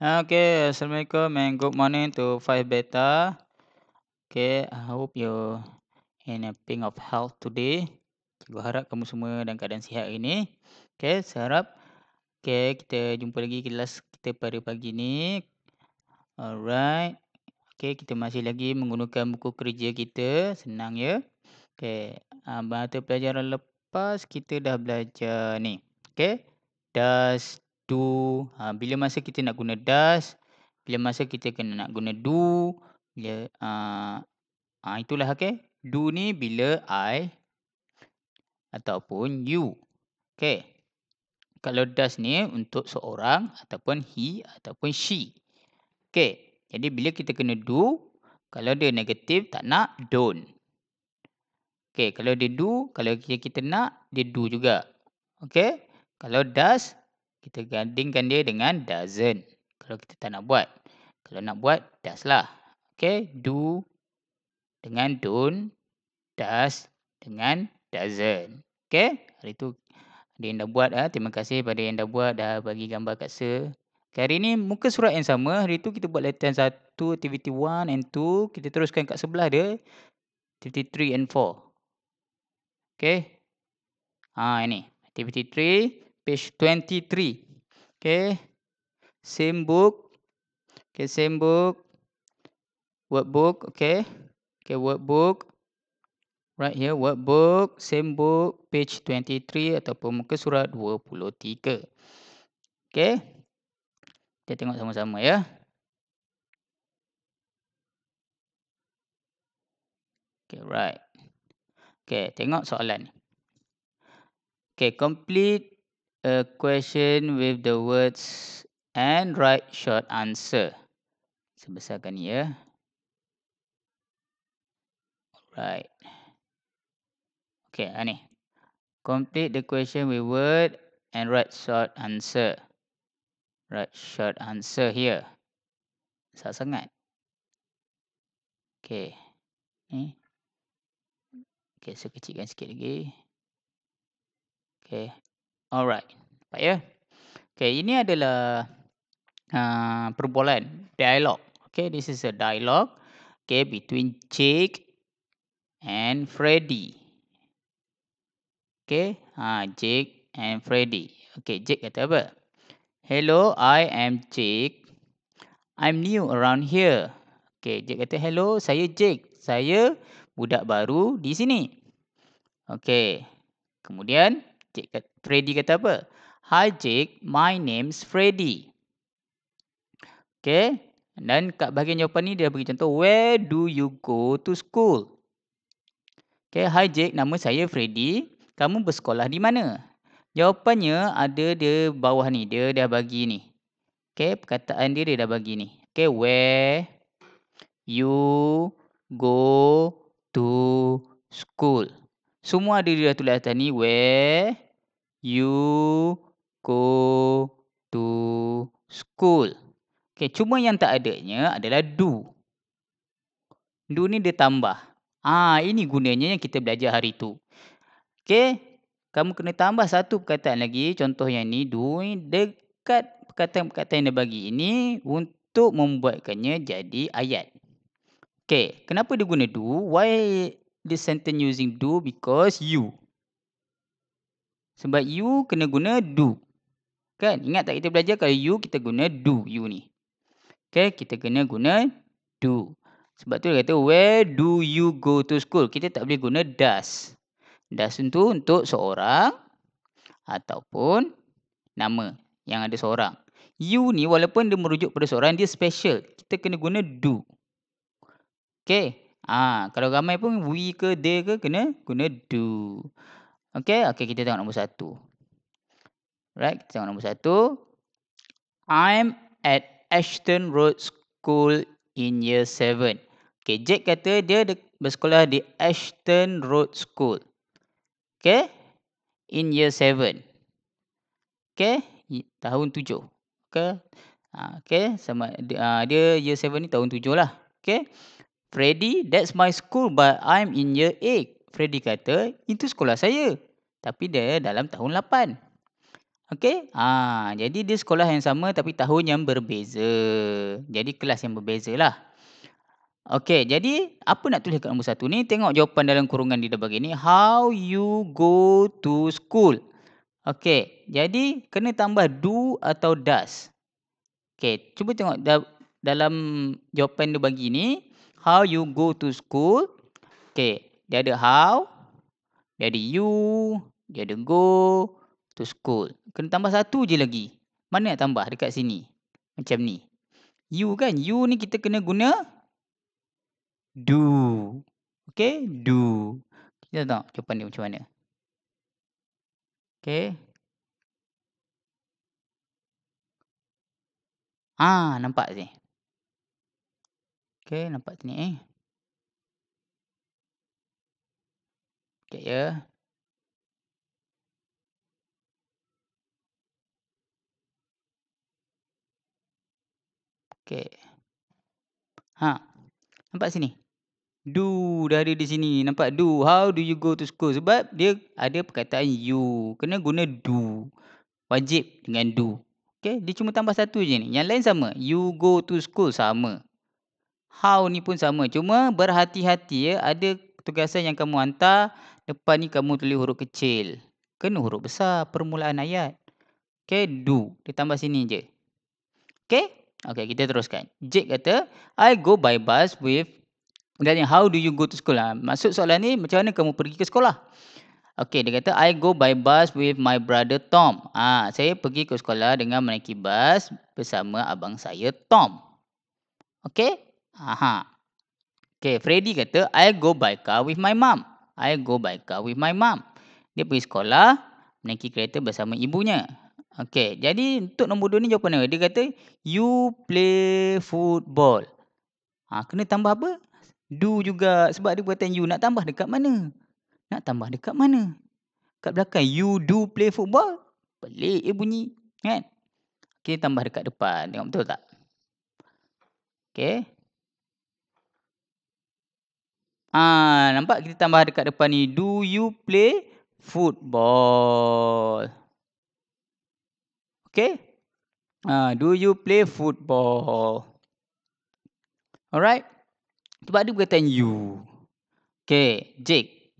Ah, okay, Assalamualaikum and good morning to Five Beta. Okay, I hope you in a ping of health today. Cikgu harap kamu semua dalam keadaan sihat ini. Okay, saya harap. Okay, kita jumpa lagi kelas kita pada pagi ini. Alright. Okay, kita masih lagi menggunakan buku kerja kita. Senang ya. Okay, mata pelajaran lepas kita dah belajar ni. Okay, does do ha, bila masa kita nak guna does bila masa kita kena nak guna do bila ah ha, ha, itulah okey do ni bila i ataupun you okey kalau does ni untuk seorang ataupun he ataupun she okey jadi bila kita kena do kalau dia negatif tak nak don't okay. kalau dia do kalau kita nak dia do juga okay. kalau does kita gandingkan dia dengan doesn't. Kalau kita tak nak buat. Kalau nak buat, does lah. Okay, do dengan don't, does dengan doesn't. Okay, hari tu ada yang dah buat. Ha. Terima kasih pada yang dah buat, dah bagi gambar kat se. Okay, hari ni muka surat yang sama. Hari tu kita buat latihan 1, activity 1 and 2. Kita teruskan kat sebelah dia. Activity 3 and 4. Okay. Ha, ini. Activity 3 page 23 okay same book okay same book workbook okay okay workbook right here workbook same book page 23 ataupun muka surat 23 okay kita tengok sama-sama ya okay right okay tengok soalan ni okay complete a question with the words and write short answer. Sebesarkan ya. Alright. Okay, ah, ni. Complete the question with word and write short answer. Write short answer here. Besar sangat. Okay. Ni. Okay, so kecilkan sikit lagi. Okay. Alright. Baik ya. Okay, ini adalah uh, perbualan. dialog. Okay, this is a dialogue. Okay, between Jake and Freddy. Okay, ha, Jake and Freddy. Okay, Jake kata apa? Hello, I am Jake. I'm new around here. Okay, Jake kata, hello, saya Jake. Saya budak baru di sini. Okay, kemudian... Cik kata, Freddy kata apa? Hi Jake, my name's Freddy. Okay. Dan kat bahagian jawapan ni dia bagi contoh, where do you go to school? Okay, hi Jake, nama saya Freddy. Kamu bersekolah di mana? Jawapannya ada di bawah ni. Dia dah bagi ni. Okay, perkataan dia dia dah bagi ni. Okay, where you go to school? Semua ada di atas atas ni where you go to school. Okay, cuma yang tak adanya adalah do. Do ni dia tambah. Ah, ha, ini gunanya yang kita belajar hari tu. Okay, kamu kena tambah satu perkataan lagi. Contoh yang ni do ni dekat perkataan-perkataan yang dia bagi ini untuk membuatkannya jadi ayat. Okay, kenapa dia guna do? Why the sentence using do because you. Sebab you kena guna do. Kan? Ingat tak kita belajar kalau you kita guna do you ni. Okay, kita kena guna do. Sebab tu dia kata where do you go to school? Kita tak boleh guna does. Does itu untuk seorang ataupun nama yang ada seorang. You ni walaupun dia merujuk pada seorang dia special. Kita kena guna do. Okay. Ha, kalau ramai pun we ke they ke kena guna do. Okey, okey kita tengok nombor satu. Right, kita tengok nombor satu. I'm at Ashton Road School in year 7. Okey, Jack kata dia de- bersekolah di Ashton Road School. Okey. In year 7. Okey, tahun 7. Okey. okay ha, okey, sama dia, ha, dia year 7 ni tahun 7 lah. Okey. Freddy, that's my school but I'm in year 8. Freddy kata, itu sekolah saya. Tapi dia dalam tahun 8. Okey, Ha, jadi dia sekolah yang sama tapi tahun yang berbeza. Jadi kelas yang berbeza lah. Okey, jadi apa nak tulis kat nombor 1 ni? Tengok jawapan dalam kurungan dia bagi ni. How you go to school? Okey, jadi kena tambah do atau does. Okey, cuba tengok da dalam jawapan dia bagi ni. How you go to school? Okay. Dia ada how. Dia ada you. Dia ada go to school. Kena tambah satu je lagi. Mana nak tambah dekat sini? Macam ni. You kan? You ni kita kena guna do. Okay? Do. Kita tengok jawapan dia macam mana. Okay. Ah, nampak sih. Okey, nampak sini eh. Okey ya. Okey. Ha. Nampak sini. Do dari di sini. Nampak do. How do you go to school? Sebab dia ada perkataan you. Kena guna do. Wajib dengan do. Okey, dia cuma tambah satu je ni. Yang lain sama. You go to school sama how ni pun sama. Cuma berhati-hati ya. Ada tugasan yang kamu hantar. Depan ni kamu tulis huruf kecil. Kena huruf besar permulaan ayat. Okay, do. Dia tambah sini je. Okay? Okay, kita teruskan. Jake kata, I go by bus with... Dan yang how do you go to school? Ha? Maksud soalan ni, macam mana kamu pergi ke sekolah? Okay, dia kata, I go by bus with my brother Tom. Ah, ha, Saya pergi ke sekolah dengan menaiki bus bersama abang saya Tom. Okay? Aha. Okay, Freddy kata, I go by car with my mum. I go by car with my mum. Dia pergi sekolah, menaiki kereta bersama ibunya. Okay, jadi untuk nombor dua ni jawapan apa? Dia kata, you play football. Ha, kena tambah apa? Do juga. Sebab dia perkataan you nak tambah dekat mana? Nak tambah dekat mana? Kat belakang, you do play football? Pelik dia bunyi. Kan? Kita tambah dekat depan. Tengok betul tak? Okay. Ah nampak kita tambah dekat depan ni do you play football? Okay? Ah do you play football? Alright. Sebab dia berkaitan you. Okay, Jake.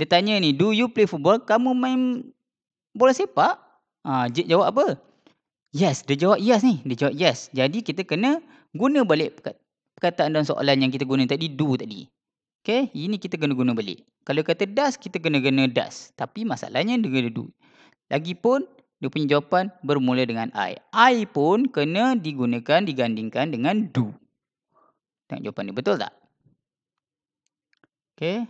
Dia tanya ni, do you play football? Kamu main bola sepak? Ah Jake jawab apa? Yes, dia jawab yes ni. Dia jawab yes. Jadi kita kena guna balik perkataan dan soalan yang kita guna tadi do tadi. Okay, ini kita kena guna balik. Kalau kata das, kita kena guna das. Tapi masalahnya dia kena do. Lagipun, dia punya jawapan bermula dengan I. I pun kena digunakan, digandingkan dengan do. Tengok jawapan ni betul tak? Okay.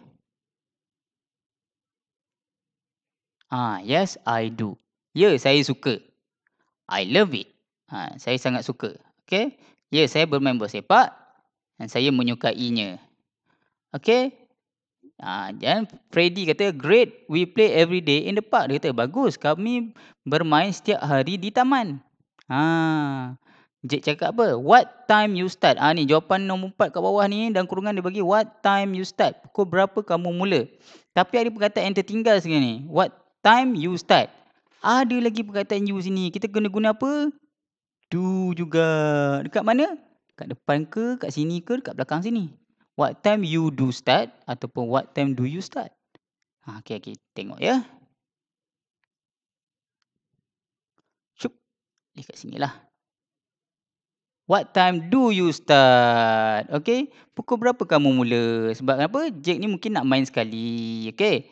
Ah, yes, I do. Ya, yeah, saya suka. I love it. Ha, saya sangat suka. Okay. Ya, yeah, saya bermain bola sepak Dan saya menyukainya. Okay. Dan ha, Freddy kata, great, we play every day in the park. Dia kata, bagus, kami bermain setiap hari di taman. Ha. Jake cakap apa? What time you start? Ah ni jawapan nombor empat kat bawah ni dan kurungan dia bagi what time you start? Pukul berapa kamu mula? Tapi ada perkataan yang tertinggal sekarang ni. What time you start? Ada lagi perkataan you sini. Kita kena guna apa? Do juga. Dekat mana? Kat depan ke? Kat sini ke? Dekat belakang sini? what time you do start ataupun what time do you start. Ha, okay, okay, tengok ya. Cuk, dekat sini lah. What time do you start? Okay, pukul berapa kamu mula? Sebab apa? Jake ni mungkin nak main sekali. Okay,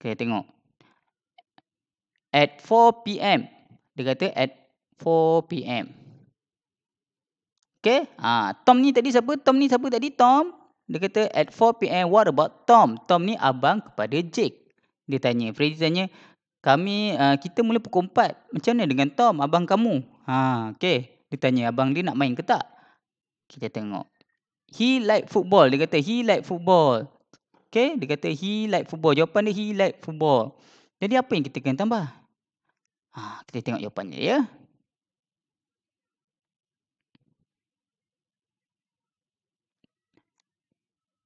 okay tengok. At 4 p.m. Dia kata at 4 p.m. Okay, ha, Tom ni tadi siapa? Tom ni siapa tadi? Tom? Dia kata, at 4pm, what about Tom? Tom ni abang kepada Jake. Dia tanya, Freddy tanya, kami uh, kita mula pukul 4. Macam mana dengan Tom, abang kamu? Ha, okay. Dia tanya, abang dia nak main ke tak? Kita tengok. He like football. Dia kata, he like football. Okay, dia kata, he like football. Jawapan dia, he like football. Jadi, apa yang kita kena tambah? Ha, kita tengok jawapannya, ya.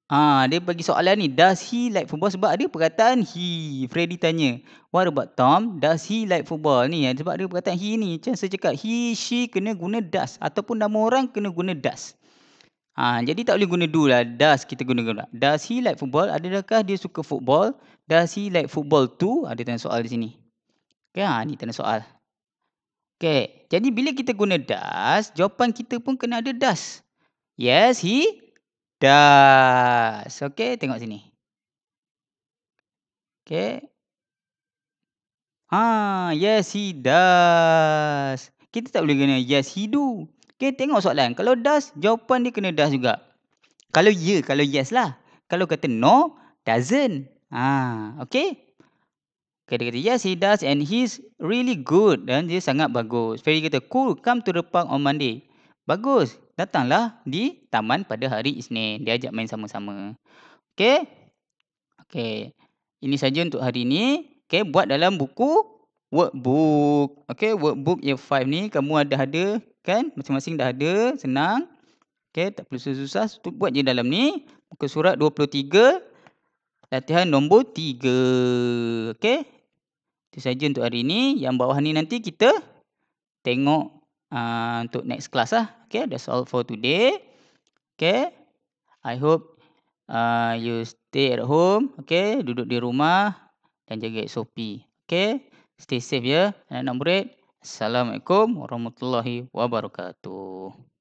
Ah, ha, dia bagi soalan ni, does he like football sebab dia perkataan he. Freddy tanya, what about Tom? Does he like football? Ni eh, sebab dia perkataan he ni, macam saya cakap he she kena guna does ataupun nama orang kena guna does. Ha, ah, jadi tak boleh guna do lah. Does kita guna guna. Does he like football? Adakah dia suka football? Does he like football too? Ada tanya soal di sini. Okay, ha, ah, ni tanya soal. Okay, jadi bila kita guna does, jawapan kita pun kena ada does. Yes, he gas. okay. tengok sini. Okay. Ha, yes he does. Kita tak boleh guna yes he do. Okey, tengok soalan. Kalau does, jawapan dia kena does juga. Kalau ya, yeah, kalau yes lah. Kalau kata no, doesn't. Ha, okey. Okay, dia kata, yes, he does and he's really good. Dan dia sangat bagus. Ferry kata, cool, come to the park on Monday. Bagus datanglah di taman pada hari Isnin. Dia ajak main sama-sama. Okey? Okey. Ini saja untuk hari ini. Okey, buat dalam buku workbook. Okey, workbook year 5 ni kamu ada ada kan? Masing-masing dah ada, senang. Okey, tak perlu susah-susah, buat je dalam ni. Muka surat 23 latihan nombor 3. Okey? Itu saja untuk hari ini. Yang bawah ni nanti kita tengok uh, untuk next class lah. Okay, that's all for today. Okay, I hope uh, you stay at home. Okay, duduk di rumah dan jaga SOP. Okay, stay safe ya. Anak-anak murid. Assalamualaikum warahmatullahi wabarakatuh.